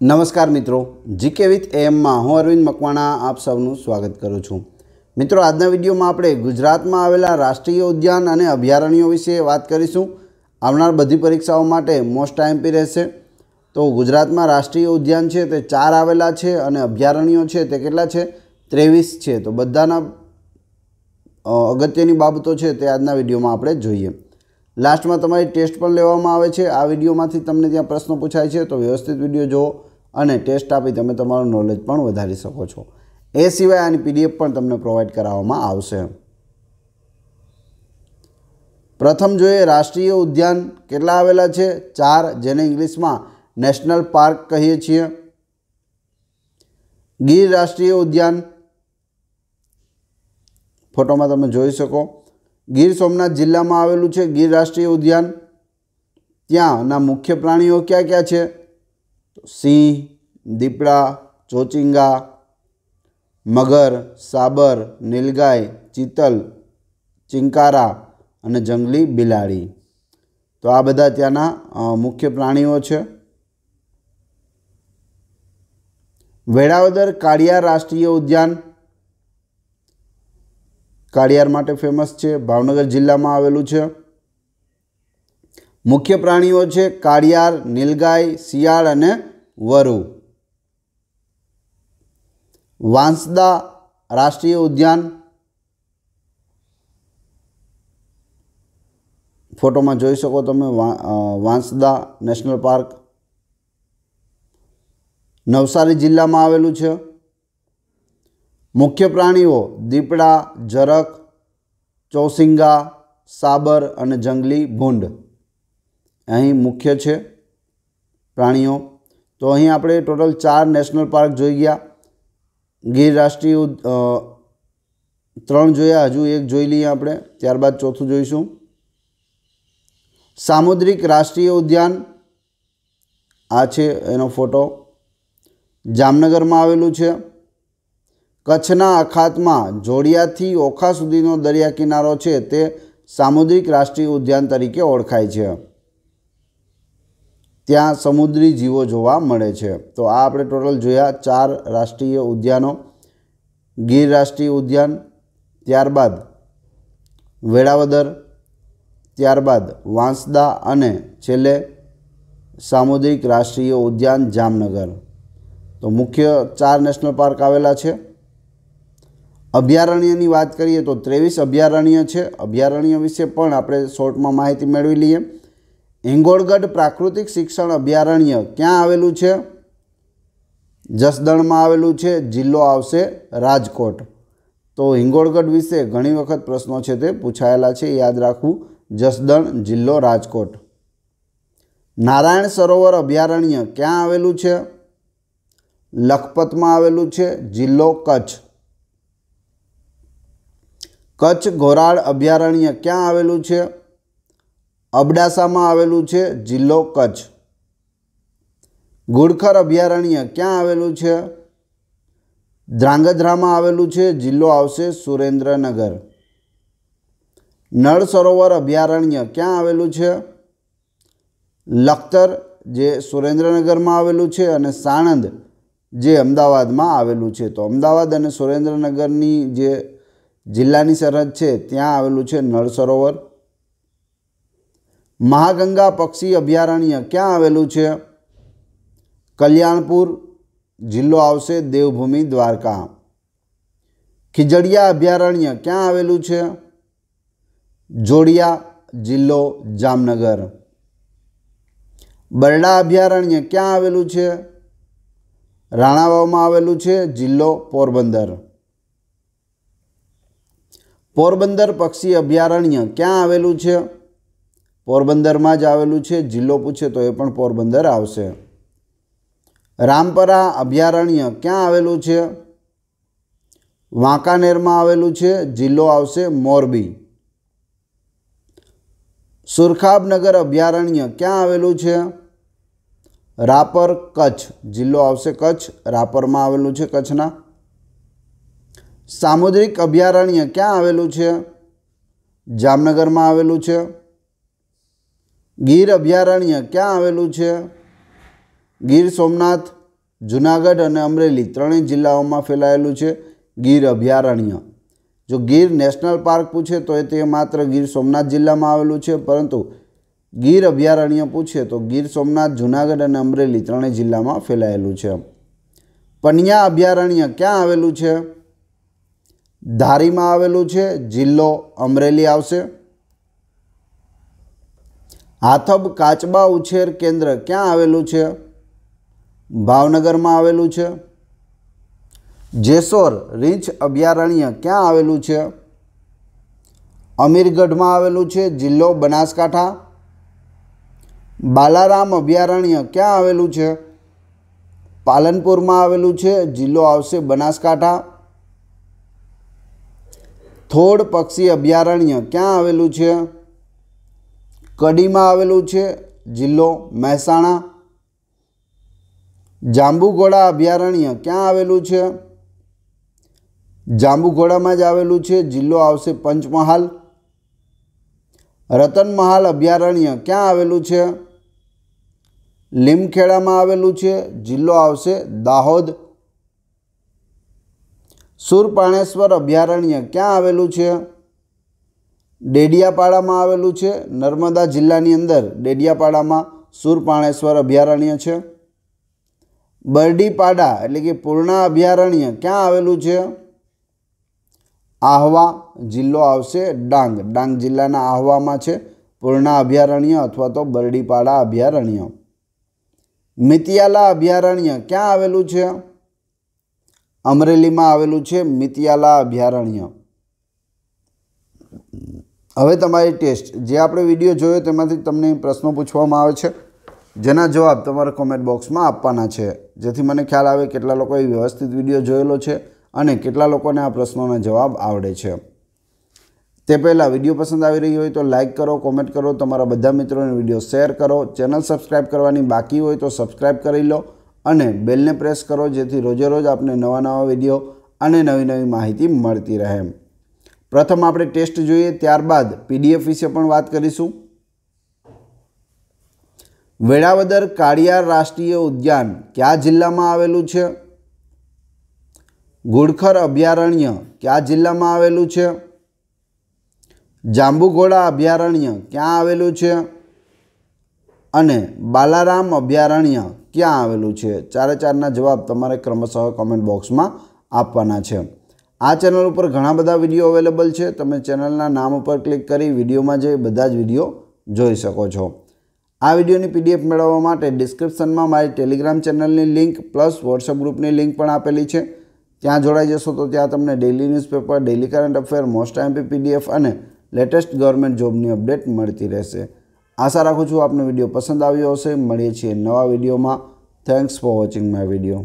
નમસ્કાર મિત્રો GK with એમમાં હું અરવિંદ મકવાણા આપ સૌનું સ્વાગત કરું છું મિત્રો આજના વિડીયોમાં આપણે ગુજરાતમાં આવેલા રાષ્ટ્રીય ઉદ્યાન અને અભયારણ્યો વિશે વાત કરીશું આવનાર બધી પરીક્ષાઓ માટે મોસ્ટ ટાઈમપી રહેશે તો ગુજરાતમાં રાષ્ટ્રીય ઉદ્યાન છે તે ચાર આવેલા છે અને અભયારણ્યો છે તે કેટલા છે ત્રેવીસ છે તો બધાના અગત્યની બાબતો છે તે આજના વિડીયોમાં આપણે જોઈએ લાસ્ટમાં તમારી ટેસ્ટ પણ લેવામાં આવે છે આ વિડીયોમાંથી તમને ત્યાં પ્રશ્નો પૂછાય છે તો વ્યવસ્થિત વિડીયો જુઓ અને ટેસ્ટ આપી તમે તમારું નોલેજ પણ વધારી શકો છો એ સિવાય આની પીડીએફ પણ તમને પ્રોવાઈડ કરાવવામાં આવશે પ્રથમ જોઈએ રાષ્ટ્રીય ઉદ્યાન કેટલા આવેલા છે ચાર જેને ઇંગ્લિશમાં નેશનલ પાર્ક કહીએ છીએ ગીર રાષ્ટ્રીય ઉદ્યાન ફોટોમાં તમે જોઈ શકો ગીર સોમનાથ જિલ્લામાં આવેલું છે ગીર રાષ્ટ્રીય ઉદ્યાન ત્યાંના મુખ્ય પ્રાણીઓ ક્યાં ક્યાં છે સિંહ દીપડા ચોચિંગા મગર સાબર નીલગાય ચિતલ ચિંકારા અને જંગલી બિલાડી તો આ બધા ત્યાંના મુખ્ય પ્રાણીઓ છે વેળાવદર કાળિયાર રાષ્ટ્રીય ઉદ્યાન કાળિયાર માટે ફેમસ છે ભાવનગર જિલ્લામાં આવેલું છે મુખ્ય પ્રાણીઓ છે કાળિયાર નીલગાય શિયાળ અને વરુ વાંસદા રાષ્ટ્રીય ઉદ્યાન ફોટોમાં જોઈ શકો તમે વાંસદા નેશનલ પાર્ક નવસારી જિલ્લામાં આવેલું છે મુખ્ય પ્રાણીઓ દીપડા જરક ચોસિંગા સાબર અને જંગલી ભૂંડ અહીં મુખ્ય છે પ્રાણીઓ તો અહીં આપણે ટોટલ ચાર નેશનલ પાર્ક જોઈ ગયા ગીર ગેરરાષ્ટ્રીય ત્રણ જોયા હજુ એક જોઈ લઈએ આપણે ત્યારબાદ ચોથું જોઈશું સામુદ્રિક રાષ્ટ્રીય ઉદ્યાન આ છે એનો ફોટો જામનગરમાં આવેલું છે કચ્છના અખાતમાં જોડિયાથી ઓખા સુધીનો દરિયા કિનારો છે તે સામુદ્રિક રાષ્ટ્રીય ઉદ્યાન તરીકે ઓળખાય છે ત્યાં સમુદ્રી જીવો જોવા મળે છે તો આ આપણે ટોટલ જોયા ચાર રાષ્ટ્રીય ઉદ્યાનો ગીર રાષ્ટ્રીય ઉદ્યાન ત્યારબાદ વેળાવદર ત્યારબાદ વાંસદા અને છેલ્લે સામુદ્રિક રાષ્ટ્રીય ઉદ્યાન જામનગર તો મુખ્ય ચાર નેશનલ પાર્ક આવેલા છે અભયારણ્યની વાત કરીએ તો ત્રેવીસ અભયારણ્ય છે અભયારણ્ય વિશે પણ આપણે શોર્ટમાં માહિતી મેળવી લઈએ હિંગોળગઢ પ્રાકૃતિક શિક્ષણ અભયારણ્ય ક્યાં આવેલું છે જસદણમાં આવેલું છે જિલ્લો આવશે રાજકોટ તો હિંગોળગઢ વિશે ઘણી વખત પ્રશ્નો છે તે પૂછાયેલા છે યાદ રાખવું જસદણ જિલ્લો રાજકોટ નારાયણ સરોવર અભયારણ્ય ક્યાં આવેલું છે લખપતમાં આવેલું છે જિલ્લો કચ્છ કચ્છ ઘોરાડ અભયારણ્ય ક્યાં આવેલું છે અબડાસામાં આવેલું છે જિલ્લો કચ્છ ઘુડખર અભયારણ્ય ક્યાં આવેલું છે ધ્રાંગધ્રામાં આવેલું છે જિલ્લો આવશે સુરેન્દ્રનગર નળ સરોવર અભયારણ્ય ક્યાં આવેલું છે લખતર જે સુરેન્દ્રનગરમાં આવેલું છે અને સાણંદ જે અમદાવાદમાં આવેલું છે તો અમદાવાદ અને સુરેન્દ્રનગરની જે જિલ્લાની સરહદ છે ત્યાં આવેલું છે નળ સરોવર મહાગંગા પક્ષી અભયારણ્ય ક્યાં આવેલું છે કલ્યાણપુર જિલ્લો આવશે દેવભૂમિ દ્વારકા ખીજડીયા અભયારણ્ય ક્યાં આવેલું છે જોડિયા જિલ્લો જામનગર બરડા અભયારણ્ય ક્યાં આવેલું છે રાણાવાવમાં આવેલું છે જિલ્લો પોરબંદર પોરબંદર પક્ષી અભયારણ્ય ક્યાં આવેલું છે પોરબંદરમાં જ આવેલું છે જિલ્લો પૂછે તો એ પણ પોરબંદર આવશે રામપરા અભયારણ્ય ક્યાં આવેલું છે વાંકાનેરમાં આવેલું છે જિલ્લો આવશે મોરબી સુરખાબનગર અભયારણ્ય ક્યાં આવેલું છે રાપર કચ્છ જિલ્લો આવશે કચ્છ રાપરમાં આવેલું છે કચ્છના સામુદ્રિક અભયારણ્ય ક્યાં આવેલું છે જામનગરમાં આવેલું છે ગીર અભયારણ્ય ક્યાં આવેલું છે ગીર સોમનાથ જુનાગઢ અને અમરેલી ત્રણેય જિલ્લાઓમાં ફેલાયેલું છે ગીર અભયારણ્ય જો ગીર નેશનલ પાર્ક પૂછે તો તે માત્ર ગીર સોમનાથ જિલ્લામાં આવેલું છે પરંતુ ગીર અભયારણ્ય પૂછે તો ગીર સોમનાથ જુનાગઢ અને અમરેલી ત્રણેય જિલ્લામાં ફેલાયેલું છે પન્યા અભયારણ્ય ક્યાં આવેલું છે ધારીમાં આવેલું છે જિલ્લો અમરેલી આવશે હાથબ કાચબા ઉછેર કેન્દ્ર ક્યાં આવેલું છે ભાવનગરમાં આવેલું છે જેસોર રીંછ અભયારણ્ય ક્યાં આવેલું છે અમીરગઢમાં આવેલું છે જિલ્લો બનાસકાંઠા બાલારામ અભયારણ્ય ક્યાં આવેલું છે પાલનપુરમાં આવેલું છે જિલ્લો આવશે બનાસકાંઠા થોડ પક્ષી અભયારણ્ય ક્યાં આવેલું છે કડીમાં આવેલું છે જિલ્લો મહેસાણા જાંબુઘોડા અભયારણ્ય ક્યાં આવેલું છે જાંબુઘોડામાં જ આવેલું છે જિલ્લો આવશે પંચમહાલ રતનમહાલ અભયારણ્ય ક્યાં આવેલું છે લીમખેડામાં આવેલું છે જિલ્લો આવશે દાહોદ સુરપાણેશ્વર અભયારણ્ય ક્યાં આવેલું છે ડેડિયાપાડામાં આવેલું છે નર્મદા જિલ્લાની અંદર ડેડિયાપાડામાં સુરપાણેશ્વર અભયારણ્ય છે બરડીપાડા એટલે કે પૂર્ણા અભયારણ્ય ક્યાં આવેલું છે આહવા જિલ્લો આવશે ડાંગ ડાંગ જિલ્લાના આહવામાં છે પૂર્ણા અભયારણ્ય અથવા તો બરડીપાડા અભયારણ્ય મિતિયાલા અભયારણ્ય ક્યાં આવેલું છે અમરેલીમાં આવેલું છે મિતિયાલા અભયારણ્ય હવે તમારી ટેસ્ટ જે આપણે વિડીયો જોયો તેમાંથી તમને પ્રશ્નો પૂછવામાં આવે છે જેના જવાબ તમારે કોમેન્ટ બોક્સમાં આપવાના છે જેથી મને ખ્યાલ આવે કેટલા લોકોએ વ્યવસ્થિત વિડીયો જોયેલો છે અને કેટલા લોકોને આ પ્રશ્નોના જવાબ આવડે છે તે પહેલાં વિડીયો પસંદ આવી રહી હોય તો લાઇક કરો કોમેન્ટ કરો તમારા બધા મિત્રોને વિડીયો શેર કરો ચેનલ સબસ્ક્રાઈબ કરવાની બાકી હોય તો સબસ્ક્રાઈબ કરી લો અને બેલને પ્રેસ કરો જેથી રોજે રોજ આપને નવા નવા વિડીયો અને નવી નવી માહિતી મળતી રહે પ્રથમ આપણે ટેસ્ટ જોઈએ ત્યારબાદ પીડીએફ વિશે પણ વાત કરીશું વેળાવદર કાળિયાર રાષ્ટ્રીય ઉદ્યાન કયા જિલ્લામાં આવેલું છે ઘુડખર અભયારણ્ય કયા જિલ્લામાં આવેલું છે જાંબુઘોડા અભયારણ્ય ક્યાં આવેલું છે અને બાલારામ અભયારણ્ય ક્યાં આવેલું છે ચારે ચારના જવાબ તમારે ક્રમશઃ કોમેન્ટ બોક્સમાં આપવાના છે આ ચેનલ ઉપર ઘણા બધા વિડીયો અવેલેબલ છે તમે ચેનલના નામ ઉપર ક્લિક કરી વિડીયોમાં જે બધા જ વિડીયો જોઈ શકો છો આ વિડીયોની પીડીએફ મેળવવા માટે ડિસ્ક્રિપ્શનમાં મારી ટેલિગ્રામ ચેનલની લિંક પ્લસ વોટ્સઅપ ગ્રુપની લિંક પણ આપેલી છે ત્યાં જોડાઈ જશો તો ત્યાં તમને daily newspaper daily current affair most MP PDF અને લેટેસ્ટ ગવર્મેન્ટ જોબની અપડેટ મળતી રહેશે આશા રાખું છું આપનો વિડીયો પસંદ આવ્યો હશે મળીએ છીએ નવા વિડીયોમાં thanks for watching my video